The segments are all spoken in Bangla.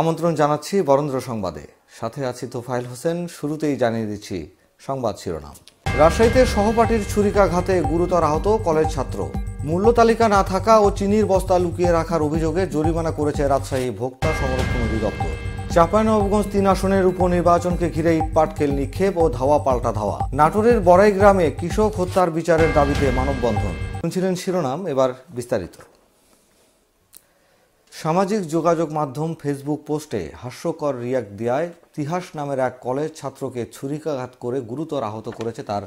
আমন্ত্রণ জানাচ্ছি বরেন্দ্র সংবাদে সাথে আছি তোফাইল হোসেন শুরুতেই জানিয়ে দিচ্ছি সংবাদ শিরোনাম রাজশাহীতে সহপাঠীর ছুরিকাঘাতে গুরুতর আহত কলেজ ছাত্র মূল্য তালিকা না থাকা ও চিনির বস্তা লুকিয়ে রাখার অভিযোগে জরিমানা করেছে রাজশাহী ভোক্তা সংরক্ষণ অধিদপ্তর চাঁপাইনবাবগঞ্জ তিন আসনের উপনির্বাচনকে ঘিরে ইটপাটকেল নিক্ষেপ ও ধাওয়া পাল্টা ধাওয়া নাটোরের বড়াই গ্রামে কৃষক হত্যার বিচারের দাবিতে মানববন্ধন শুনছিলেন শিরোনাম এবার বিস্তারিত সামাজিক যোগাযোগ মাধ্যম ফেসবুক পোস্টে হাস্যকর রিয়াক্ট দেয়ায় তিহাস নামের এক কলেজ ছাত্রকে ছুরিকাঘাত করে গুরুতর আহত করেছে তার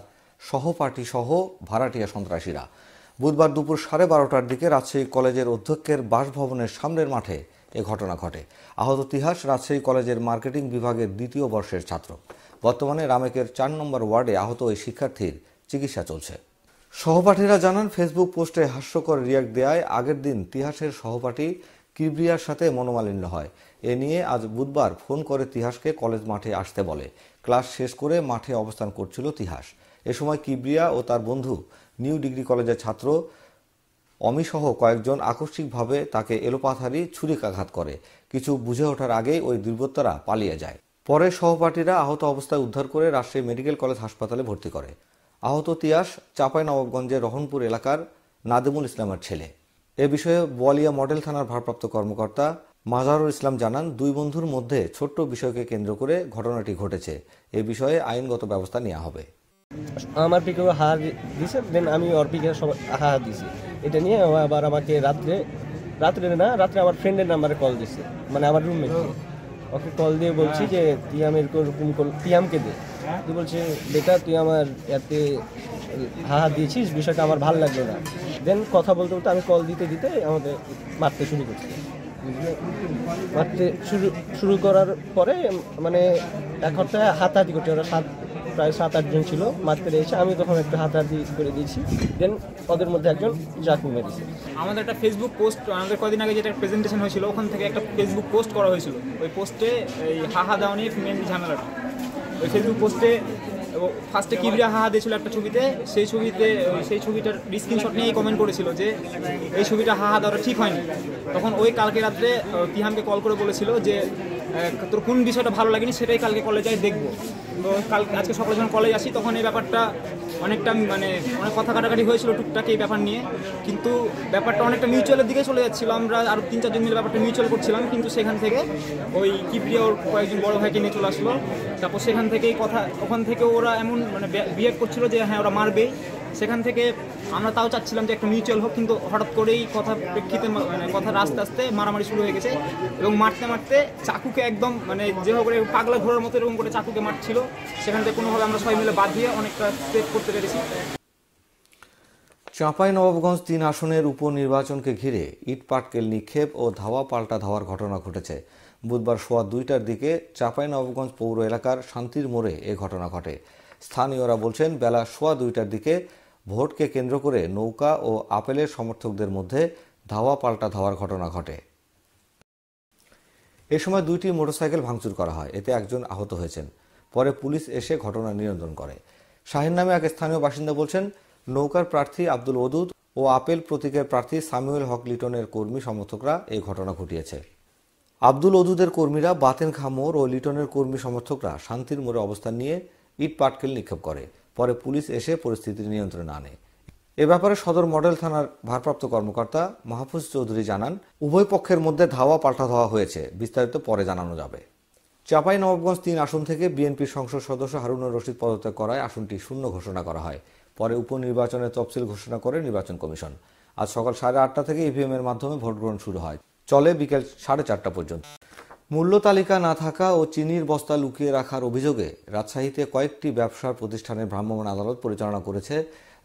সহপাঠী সহ ভাড়াটিয়া সন্ত্রাসীরা বুধবার দুপুর সাড়ে বারোটার দিকে রাজশাহী কলেজের অধ্যক্ষের বাসভবনের সামনের মাঠে এ ঘটনা ঘটে আহত তিহাস রাজশাহী কলেজের মার্কেটিং বিভাগের দ্বিতীয় বর্ষের ছাত্র বর্তমানে রামেকের চার নম্বর ওয়ার্ডে আহত ওই শিক্ষার্থীর চিকিৎসা চলছে সহপাঠীরা জানান ফেসবুক পোস্টে হাস্যকর রিয়াক্ট দেয়ায় আগের দিন তিহাসের সহপাঠী কিবরিয়ার সাথে মনোমালিন্য হয় এ নিয়ে আজ বুধবার ফোন করে তিহাসকে কলেজ মাঠে আসতে বলে ক্লাস শেষ করে মাঠে অবস্থান করছিল তিহাস এ সময় কিবরিয়া ও তার বন্ধু নিউ ডিগ্রি কলেজের ছাত্র অমিসহ কয়েকজন আকস্মিকভাবে তাকে এলোপাথারি ছুরিকাঘাত করে কিছু বুঝে ওঠার আগেই ওই দুর্বৃত্তরা পালিয়ে যায় পরে সহপাঠীরা আহত অবস্থায় উদ্ধার করে রাজশাহী মেডিকেল কলেজ হাসপাতালে ভর্তি করে আহত তিয়াস চাঁপাই নবাবগঞ্জের রহনপুর এলাকার নাদিমুল ইসলামের ছেলে এ বিষয়ে বোয়ালিয়া মডেল থানার ভারপ্রাপ্ত কর্মকর্তা মাজারুল ইসলাম জানান দুই বন্ধুর মধ্যে ছোট্ট বিষয়কে কেন্দ্র করে ঘটনাটি ঘটেছে এ বিষয়ে আইনগত ব্যবস্থা নেওয়া হবে আমার পিকে হার দিছে দেন আমি ওর পিকে হার দিছি এটা নিয়ে আবার আমাকে রাত্রে রাত্রে না রাত্রে আমার ফ্রেন্ডের নাম্বারে কল দিছে মানে আমার রুমমেট ওকে কল দিয়ে বলছি যে তুই আমি এরকম তিয়ামকে দে তুই বলছে বেটা তুই আমার এতে হা হা দিয়েছিস বিষয়টা আমার ভালো লাগলো না দেন কথা বলতে বলতে আমি কল দিতে দিতে আমাদের মারতে শুরু করছি মারতে শুরু শুরু করার পরে মানে এক ঘন্টায় হাতাহাতি করছি ওরা সাত প্রায় সাত আটজন ছিল মারতে রয়েছে আমি তখন একটু হাতাহাতি করে দিয়েছি দেন ওদের মধ্যে একজন জাকু মেরেছে আমাদের একটা ফেসবুক পোস্ট আমাদের কদিন আগে যেটা প্রেজেন্টেশন হয়েছিল ওখান থেকে একটা ফেসবুক পোস্ট করা হয়েছিল ওই পোস্টে এই হাহা দাও নিয়ে মেন ঝামেলাটা ওই ফেসবুক পোস্টে এবং ফার্স্টে কিবরা হাহা দিয়েছিল একটা ছবিতে সেই ছবিতে সেই ছবিটার স্ক্রিনশট নিয়েই কমেন্ট করেছিল যে এই ছবিটা হাহা দেওয়াটা ঠিক হয়নি তখন ওই কালকে রাত্রে তিহামকে কল করে বলেছিল যে তোর কোন বিষয়টা ভালো লাগেনি সেটাই কালকে কলেজে দেখবো কাল আজকে সকলে যখন কলেজ আসি তখন এই ব্যাপারটা অনেকটা মানে অনেক কথা কাটাকাটি হয়েছিল টুকটাক এই ব্যাপার নিয়ে কিন্তু ব্যাপারটা অনেকটা মিউচুয়ালের দিকে চলে যাচ্ছিল আমরা আরও তিন চারজন মিলে ব্যাপারটা মিউচুয়াল করছিলাম কিন্তু সেখান থেকে ওই কিপ্রিয়া ওর কয়েকজন বড় ভাইকে নিয়ে চলে আসলো তারপর সেখান থেকেই কথা ওখান থেকে ওরা এমন মানে বিহেভ করছিল যে হ্যাঁ ওরা মারবেই সেখান থেকে আমরা তাও চাচ্ছিলাম যে একটা মিউচুয়াল হোক কিন্তু হঠাৎ করেই কথা প্রেক্ষিতে মানে কথা আস্তে আস্তে মারামারি শুরু হয়ে গেছে এবং মারতে মারতে চাকুকে একদম মানে যেভাবে পাগলা ঘোরার মতো এরকম করে চাকুকে মারছিল সেখান থেকে কোনোভাবে আমরা সবাই মিলে বাদ দিয়ে অনেকটা সেভ করতে পেরেছি চাঁপাই নবাবগঞ্জ তিন আসনের উপনির্বাচনকে ঘিরে ইটপাটকেল নিক্ষেপ ও ধাওয়া পাল্টা ধাওয়ার ঘটনা ঘটেছে বুধবার সোয়া দুইটার দিকে চাঁপাই নবাবগঞ্জ পৌর এলাকার শান্তির মোড়ে এ ঘটনা ঘটে স্থানীয়রা বলছেন বেলা সোয়া দুইটার দিকে ভোটকে কেন্দ্র করে নৌকা ও আপেলের সমর্থকদের মধ্যে ধাওয়া পাল্টা ধাওয়ার ঘটনা ঘটে এ সময় দুইটি মোটরসাইকেল ভাঙচুর করা হয় এতে একজন আহত হয়েছেন পরে পুলিশ এসে ঘটনা নিয়ন্ত্রণ করে শাহিন নামে এক স্থানীয় বাসিন্দা বলছেন নৌকার প্রার্থী আব্দুল ওদুদ ও আপেল প্রতীকের প্রার্থী সামিউল হক লিটনের কর্মী সমর্থকরা এই ঘটনা ঘটিয়েছে আব্দুল ওদুদের কর্মীরা বাতেন খামোর ও লিটনের কর্মী সমর্থকরা শান্তির মোড়ে অবস্থান নিয়ে ইট পাটকেল নিক্ষেপ করে পরে পুলিশ এসে পরিস্থিতি নিয়ন্ত্রণে আনে এ ব্যাপারে সদর মডেল থানার ভারপ্রাপ্ত কর্মকর্তা মাহফুজ চৌধুরী জানান উভয় পক্ষের মধ্যে ধাওয়া পাল্টা ধাওয়া হয়েছে বিস্তারিত পরে জানানো যাবে চাপাই নবাবগঞ্জ তিন আসন থেকে বিএনপির সংসদ সদস্য হারুনুর রশিদ পদত্যাগ করায় আসনটি শূন্য ঘোষণা করা হয় পরে উপনির্বাচনের তফসিল ঘোষণা করে নির্বাচন কমিশন আজ সকাল সাড়ে আটটা থেকে ইভিএমের e মাধ্যমে ভোট গ্রহণ শুরু হয় চলে বিকেল সাড়ে চারটা পর্যন্ত মূল্য তালিকা না থাকা ও চিনির বস্তা লুকিয়ে রাখার অভিযোগে রাজশাহীতে কয়েকটি ব্যবসার প্রতিষ্ঠানের ভ্রাম্যমাণ আদালত পরিচালনা করেছে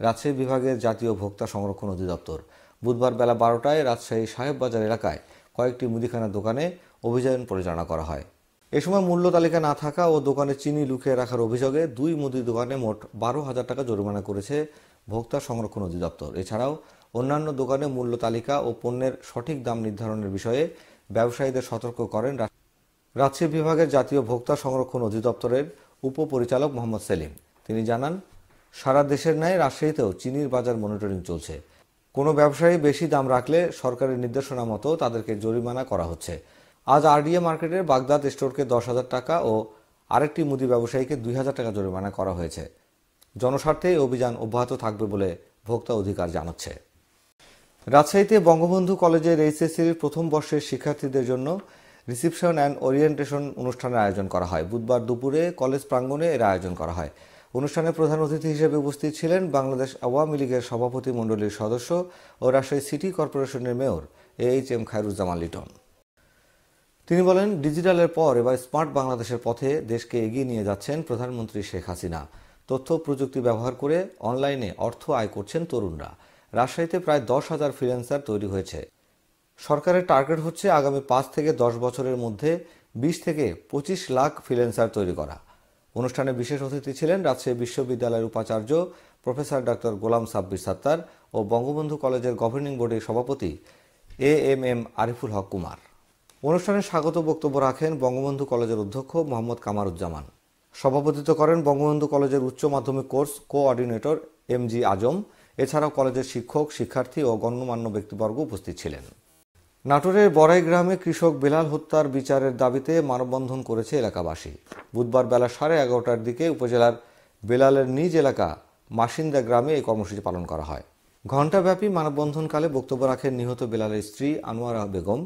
রাজশাহী বিভাগের জাতীয় ভোক্তা সংরক্ষণ অধিদপ্তর বুধবার বেলা বারোটায় রাজশাহী সাহেববাজার এলাকায় কয়েকটি মুদিখানা দোকানে অভিযান পরিচালনা করা হয় এ সময় মূল্য তালিকা না থাকা ও দোকানে চিনি লুকিয়ে রাখার অভিযোগে দুই মুদি দোকানে মোট বারো হাজার টাকা জরিমানা করেছে ভোক্তা সংরক্ষণ অধিদপ্তর এছাড়াও অন্যান্য দোকানে মূল্য তালিকা ও পণ্যের সঠিক দাম নির্ধারণের বিষয়ে ব্যবসায়ীদের সতর্ক করেন রাজশাহী বিভাগের জাতীয় ভোক্তা সংরক্ষণ অধিদপ্তরের উপপরিচালক মোহাম্মদ সেলিম তিনি জানান সারা দেশের ন্যায় রাজশাহীতেও চিনির বাজার মনিটরিং চলছে কোনো ব্যবসায়ী বেশি দাম রাখলে সরকারের নির্দেশনা মতো তাদেরকে জরিমানা করা হচ্ছে আজ আরডিএ মার্কেটের বাগদাদ স্টোরকে দশ হাজার টাকা ও আরেকটি মুদি ব্যবসায়ীকে দুই হাজার টাকা জরিমানা করা হয়েছে জনস্বার্থে অভিযান অব্যাহত থাকবে বলে ভোক্তা অধিকার জানাচ্ছে রাজশাহীতে বঙ্গবন্ধু কলেজের এইচএসসির প্রথম বর্ষের শিক্ষার্থীদের জন্য রিসিপশন অ্যান্ড ওরিয়েন্টেশন অনুষ্ঠানের আয়োজন করা হয় বুধবার দুপুরে কলেজ প্রাঙ্গণে এর আয়োজন করা হয় অনুষ্ঠানে প্রধান অতিথি হিসেবে উপস্থিত ছিলেন বাংলাদেশ আওয়ামী লীগের সভাপতি মণ্ডলীর সদস্য ও রাজশাহী সিটি কর্পোরেশনের mayor A H M Khairuzzaman Liton তিনি বলেন ডিজিটালের পর এবার স্মার্ট বাংলাদেশের পথে দেশকে এগিয়ে নিয়ে যাচ্ছেন প্রধানমন্ত্রী শেখ হাসিনা তথ্য প্রযুক্তি ব্যবহার করে অনলাইনে অর্থ আয় করছেন তরুণরা রাজশাহীতে প্রায় দশ হাজার ফ্রিল্যান্সার তৈরি হয়েছে সরকারের টার্গেট হচ্ছে আগামী পাঁচ থেকে দশ বছরের মধ্যে বিশ থেকে পঁচিশ লাখ ফ্রিল্যান্সার তৈরি করা অনুষ্ঠানে বিশেষ অতিথি ছিলেন রাজশাহী বিশ্ববিদ্যালয়ের উপাচার্য প্রফেসর ডাক্তার গোলাম সাব্বির সাত্তার ও বঙ্গবন্ধু কলেজের গভর্নিং বোর্ডের সভাপতি A M M Ariful Haque Kumar অনুষ্ঠানে স্বাগত বক্তব্য রাখেন বঙ্গবন্ধু কলেজের অধ্যক্ষ মোহাম্মদ কামারুজ্জামান সভাপতিত্ব করেন বঙ্গবন্ধু কলেজের উচ্চ মাধ্যমিক course coordinator M G Azam এছাড়াও কলেজের শিক্ষক শিক্ষার্থী ও গণ্যমান্য ব্যক্তিবর্গ উপস্থিত ছিলেন নাটোরের বড়াই গ্রামে কৃষক বেলাল হত্যার বিচারের দাবিতে মানববন্ধন করেছে এলাকাবাসী বুধবার বেলা সাড়ে এগারোটার দিকে উপজেলার বেলালের নিজ এলাকা মাসিন্দা গ্রামে এই কর্মসূচি পালন করা হয় ঘণ্টাব্যাপী মানববন্ধনকালে বক্তব্য রাখেন নিহত বেলালের স্ত্রী আনোয়ারা বেগম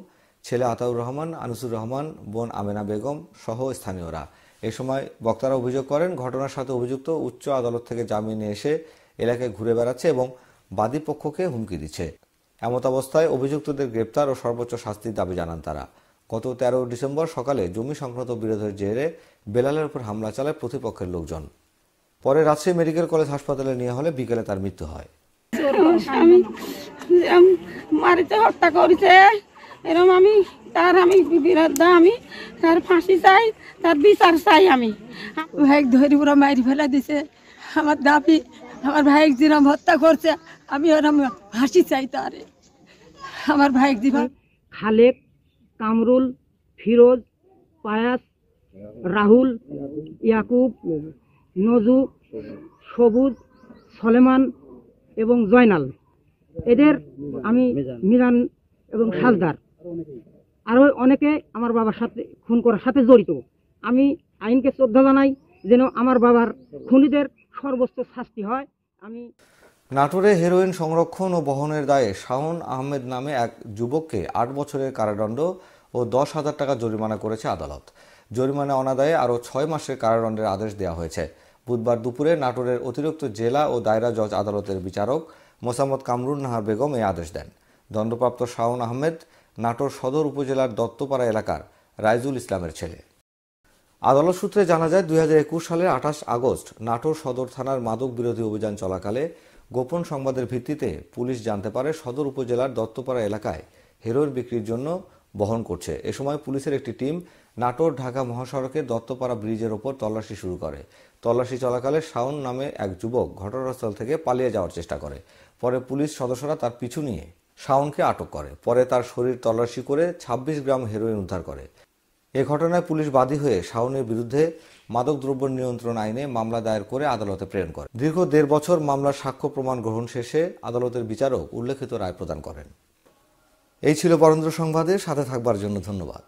ছেলে আতাউর রহমান আনিসুর রহমান বোন আমেনা বেগম সহ স্থানীয়রা এ সময় বক্তারা অভিযোগ করেন ঘটনার সাথে অভিযুক্ত উচ্চ আদালত থেকে জামিনে এসে এলাকায় ঘুরে বেড়াচ্ছে এবং বাদী পক্ষকে হুমকি দিচ্ছে এমত অবস্থায় অভিযুক্তদের গ্রেপ্তার ও সর্বোচ্চ শাস্তির দাবি জানান তারা গত তেরো ডিসেম্বর সকালে জমি সংক্রান্ত বিরোধের জেরে বেলালের উপর হামলা চালায় প্রতিপক্ষের লোকজন পরে রাজশাহী মেডিকেল কলেজ হাসপাতালে নিয়ে হলে বিকেলে তার মৃত্যু হয় মারিতে হত্যা করেছে এরম আমি তার আমি বিরুদ্ধে আমি তার ফাঁসি চাই তার বিচার চাই আমি ভাইক ধরি পুরো মায়ের ফেলা দিছে আমার দাবি আমার ভাইক যেরম হত্যা করছে আমি ওরম ফাঁসি চাই তারে আমার ভাইক দিবা খালেক কামরুল ফিরোজ পায়াস রাহুল ইয়াকুব নজু সবুজ সলেমান এবং জয়নাল এদের আমি মিরান এবং সাজদার আরও অনেকে আমার বাবার সাথে খুন করার সাথে জড়িত আমি আইনকে শ্রদ্ধা জানাই যেন আমার বাবার খুনিদের সর্বোচ্চ শাস্তি হয় আমি নাটোরে হেরোইন সংরক্ষণ ও বহনের দায়ে শাওন আহমেদ নামে এক যুবককে আট বছরের কারাদণ্ড ও দশ হাজার টাকা জরিমানা করেছে আদালত জরিমানা অনাদায়ে আরও ছয় মাসের কারাদণ্ডের আদেশ দেওয়া হয়েছে বুধবার দুপুরে নাটোরের অতিরিক্ত জেলা ও দায়রা জজ আদালতের বিচারক মোসাম্মদ কামরুন নাহার বেগম এই আদেশ দেন দণ্ডপ্রাপ্ত শাওন আহমেদ নাটোর সদর উপজেলার দত্তপাড়া এলাকার রাইজুল ইসলামের ছেলে আদালত সূত্রে জানা যায় দুই সালের আঠাশ আগস্ট নাটোর সদর থানার মাদক বিরোধী অভিযান চলাকালে গোপন সংবাদের ভিত্তিতে পুলিশ জানতে পারে সদর উপজেলার দত্তপাড়া এলাকায় হেরোর বিক্রির জন্য বহন করছে এ সময় পুলিশের একটি টিম নাটোর ঢাকা মহাসড়কের দত্তপাড়া ব্রিজের ওপর তল্লাশি শুরু করে তল্লাশি চলাকালে শাওন নামে এক যুবক ঘটনাস্থল থেকে পালিয়ে যাওয়ার চেষ্টা করে পরে পুলিশ সদস্যরা তার পিছু নিয়ে শাওনকে আটক করে পরে তার শরীর তল্লাশি করে ২৬ গ্রাম হেরোইন উদ্ধার করে এ ঘটনায় পুলিশ বাদী হয়ে শাওনের বিরুদ্ধে মাদকদ্রব্য নিয়ন্ত্রণ আইনে মামলা দায়ের করে আদালতে প্রেরণ করে দীর্ঘ দেড় বছর মামলার সাক্ষ্য প্রমাণ গ্রহণ শেষে আদালতের বিচারক উল্লেখিত রায় প্রদান করেন এই ছিল বরেন্দ্র সংবাদে সাথে থাকবার জন্য ধন্যবাদ